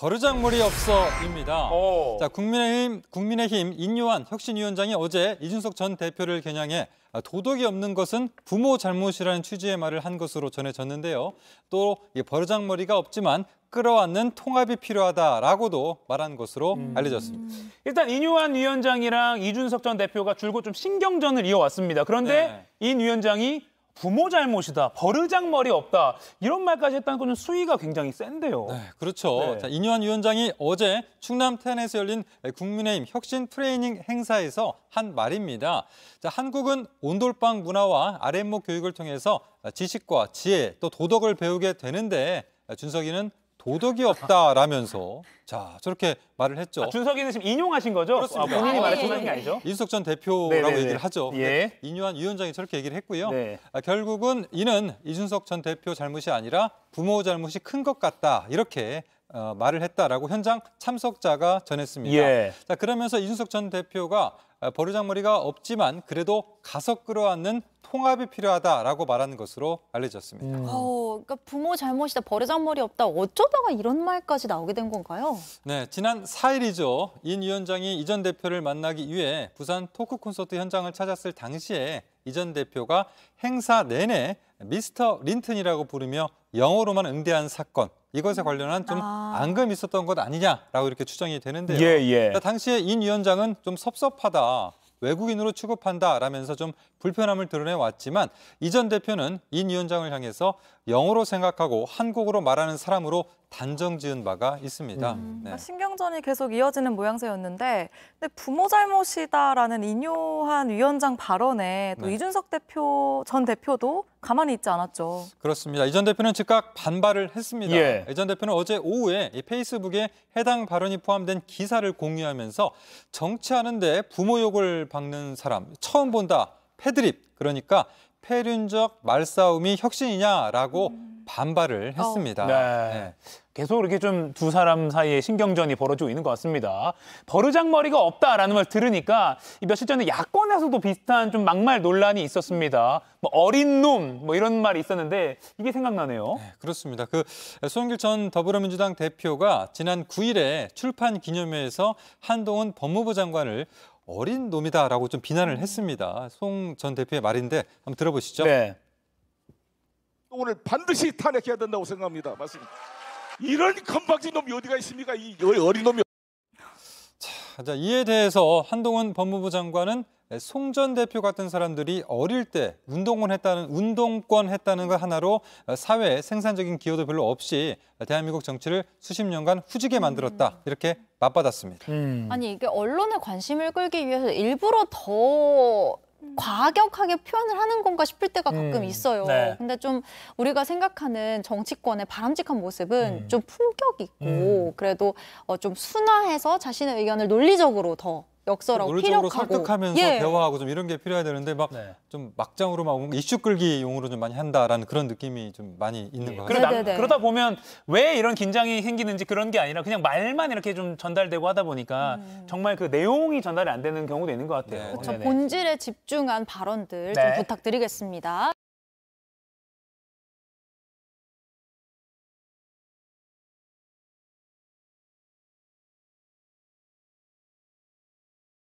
버르장물이 없어입니다. 오. 자, 국민의힘, 국민의힘 인요한 혁신위원장이 어제 이준석 전 대표를 겨냥해 도덕이 없는 것은 부모 잘못이라는 취지의 말을 한 것으로 전해졌는데요. 또이 버르장머리가 없지만 끌어안는 통합이 필요하다라고도 말한 것으로 음. 알려졌습니다. 일단 인요한 위원장이랑 이준석 전 대표가 줄곧 좀 신경전을 이어왔습니다. 그런데 네. 인 위원장이 부모 잘못이다, 버르장머리 없다 이런 말까지 했다는 것은 수위가 굉장히 센데요. 네, 그렇죠. 네. 자, 이뇨한 위원장이 어제 충남 태안에서 열린 국민의힘 혁신 트레이닝 행사에서 한 말입니다. 자, 한국은 온돌방 문화와 아랫목 교육을 통해서 지식과 지혜 또 도덕을 배우게 되는데 아, 준석이는 도덕이 없다라면서 자 저렇게 말을 했죠. 아, 준석이는 지금 인용하신 거죠? 아, 그렇습니다. 아, 본인이 아, 말하신 예. 게 아니죠? 인석 전 대표라고 네네네. 네, 네. 얘기를 하죠. 예. 네, 인용한 위원장이 저렇게 얘기를 했고요. 네. 아, 결국은 이는 이준석 전 대표 잘못이 아니라 부모 잘못이 큰 것 같다 이렇게 어, 말을 했다라고 현장 참석자가 전했습니다. 예. 자 그러면서 이준석 전 대표가 버르장머리가 어, 없지만 그래도 가서 끌어안는 통합이 필요하다라고 말하는 것으로 알려졌습니다. 음. 어, 그러니까 부모 잘못이다, 버르장머리 없다, 어쩌다가 이런 말까지 나오게 된 건가요? 네, 지난 4일이죠. 인 위원장이 이전 대표를 만나기 위해 부산 토크 콘서트 현장을 찾았을 당시에 이전 대표가 행사 내내 미스터 린튼이라고 부르며 영어로만 응대한 사건 이것에 관련한 좀 아. 앙금이 있었던 것 아니냐라고 이렇게 추정이 되는데요. 예, 예. 그러니까 당시에 인 위원장은 좀 섭섭하다. 외국인으로 취급한다라면서 좀 불편함을 드러내 왔지만 이전 대표는 인 위원장을 향해서 영어로 생각하고 한국어로 말하는 사람으로 단정 지은 바가 있습니다. 음. 네. 그러니까 신경전이 계속 이어지는 모양새였는데 근데 부모 잘못이다라는 인요한 위원장 발언에 또 네. 이준석 대표 전 대표도 가만히 있지 않았죠. 그렇습니다. 이 전 대표는 즉각 반발을 했습니다. 예. 이전 대표는 어제 오후에 페이스북에 해당 발언이 포함된 기사를 공유하면서 정치하는데 부모 욕을 박는 사람 처음 본다. 패드립 그러니까 패륜적 말싸움이 혁신이냐라고 음. 반발을 어. 했습니다. 어. 네. 네. 계속 이렇게 좀 두 사람 사이에 신경전이 벌어지고 있는 것 같습니다. 버르장머리가 없다라는 말 들으니까 며칠 전에 야권에서도 비슷한 좀 막말 논란이 있었습니다. 뭐 어린 놈뭐 이런 말이 있었는데 이게 생각나네요. 네, 그렇습니다. 그 송길 전 더불어민주당 대표가 지난 9일에 출판 기념회에서 한동훈 법무부 장관을 어린 놈이다라고 좀 비난을 했습니다. 송 전 대표의 말인데 한번 들어보시죠. 네. 오늘 반드시 탄핵해야 된다고 생각합니다. 맞습니다. 이런 건방진 놈이 어디가 있습니까? 이 어린 놈이. 자, 이에 대해서 한동훈 법무부 장관은 송전 대표 같은 사람들이 어릴 때 운동권 했다는 운동권 했다는 것 하나로 사회에 생산적인 기여도 별로 없이 대한민국 정치를 수십 년간 후지게 음. 만들었다 이렇게 맞받았습니다. 음. 아니 이게 언론의 관심을 끌기 위해서 일부러 더 과격하게 표현을 하는 건가 싶을 때가 가끔 음, 있어요. 네. 근데 좀 우리가 생각하는 정치권의 바람직한 모습은 음. 좀 품격 있고 음. 그래도 어, 좀 순화해서 자신의 의견을 논리적으로 더 역설하고 피력하고 설득하면서 예. 대화하고 좀 이런 게 필요해야 되는데 막좀 네. 막장으로 막 이슈 끌기 용으로 좀 많이 한다라는 그런 느낌이 좀 많이 있는 네. 것 같아요. 그러다, 그러다 보면 왜 이런 긴장이 생기는지 그런 게 아니라 그냥 말만 이렇게 좀 전달되고 하다 보니까 음. 정말 그 내용이 전달이 안 되는 경우도 있는 것 같아요. 그렇죠. 본질에 집중한 발언들 좀 부탁드리겠습니다.